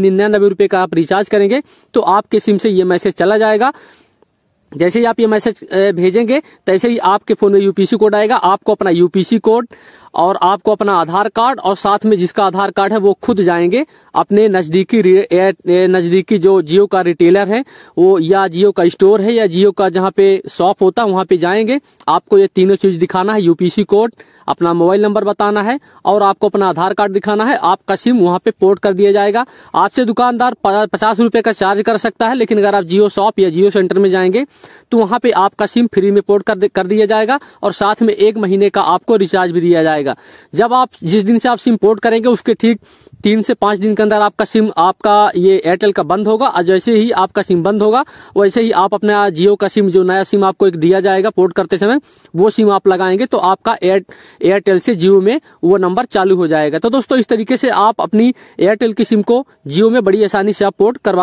निन्यानबे रुपए का आप रिचार्ज करेंगे तो आपके सिम से ये मैसेज चला जाएगा जैसे ही आप ये मैसेज भेजेंगे तैसे ही आपके फ़ोन में यूपीसी कोड आएगा आपको अपना यूपीसी कोड और आपको अपना आधार कार्ड और साथ में जिसका आधार कार्ड है वो खुद जाएंगे अपने नज़दीकी नज़दीकी जो जियो का रिटेलर है वो या जियो का स्टोर है या जियो का जहाँ पे शॉप होता है वहाँ पे जाएंगे आपको ये तीनों चीज़ दिखाना है यूपीसी कोड अपना मोबाइल नंबर बताना है और आपको अपना आधार कार्ड दिखाना है आपका सिम वहाँ पे पोर्ट कर दिया जाएगा आपसे दुकानदार पचास रुपये का चार्ज कर सकता है लेकिन अगर आप जियो शॉप या जियो सेंटर में जाएंगे तो वहां पे आपका सिम फ्री में पोर्ट कर कर दिया जाएगा और साथ में एक महीने का आपको रिचार्ज भी दिया जाएगा जब आप जिस दिन से आप सिम पोर्ट करेंगे उसके ठीक तीन से पाँच दिन के अंदर आपका सिम आपका ये एयरटेल का बंद होगा और जैसे ही आपका सिम बंद होगा वैसे ही आप अपना जियो का सिम जो नया सिम आपको एक दिया जाएगा पोर्ट करते समय वो सिम आप लगाएंगे तो आपका एयरटेल से जियो में वो नंबर चालू हो जाएगा तो दोस्तों इस तरीके से आप अपनी एयरटेल की सिम को जियो में बड़ी आसानी से आप पोर्ट करवा